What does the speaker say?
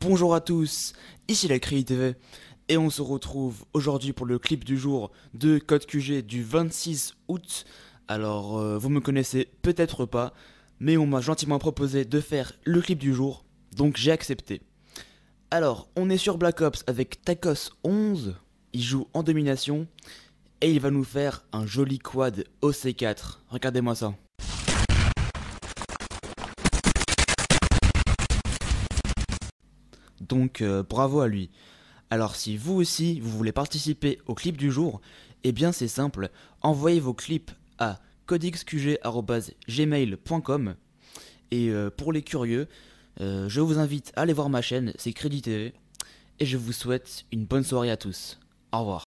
Bonjour à tous, ici la Cri et on se retrouve aujourd'hui pour le clip du jour de Code QG du 26 août. Alors euh, vous me connaissez peut-être pas, mais on m'a gentiment proposé de faire le clip du jour, donc j'ai accepté. Alors on est sur Black Ops avec Tacos 11, il joue en domination et il va nous faire un joli quad OC4. Regardez-moi ça. donc euh, bravo à lui. Alors si vous aussi vous voulez participer au clip du jour, eh bien c'est simple, envoyez vos clips à codixqg.gmail.com et euh, pour les curieux, euh, je vous invite à aller voir ma chaîne, c'est Crédit TV, et je vous souhaite une bonne soirée à tous. Au revoir.